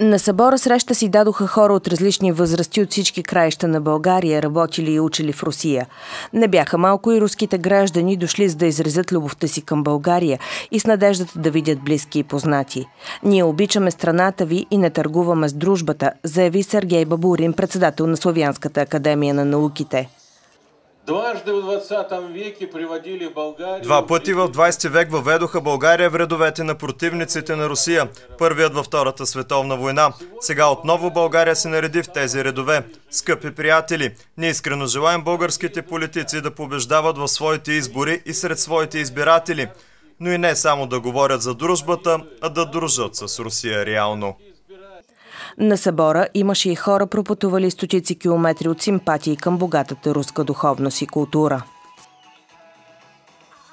На събора среща си дадоха хора от различни възрасти от всички краища на България, работили и учили в Русия. Не бяха малко и руските граждани дошли за да изразят любовта си към България и с надеждата да видят близки и познати. Ние обичаме страната ви и не търгуваме с дружбата, заяви Сергей Бабурин, председател на Славянската академия на науките. Два пъти в 20 век въведоха България в редовете на противниците на Русия, първият във Втората световна война. Сега отново България се нареди в тези редове. Скъпи приятели, ние искрено желаем българските политици да побеждават в своите избори и сред своите избиратели, но и не само да говорят за дружбата, а да дружат с Русия реално. На събора имаше и хора, пропътували стотици километри от симпатии към богатата руска духовност и култура.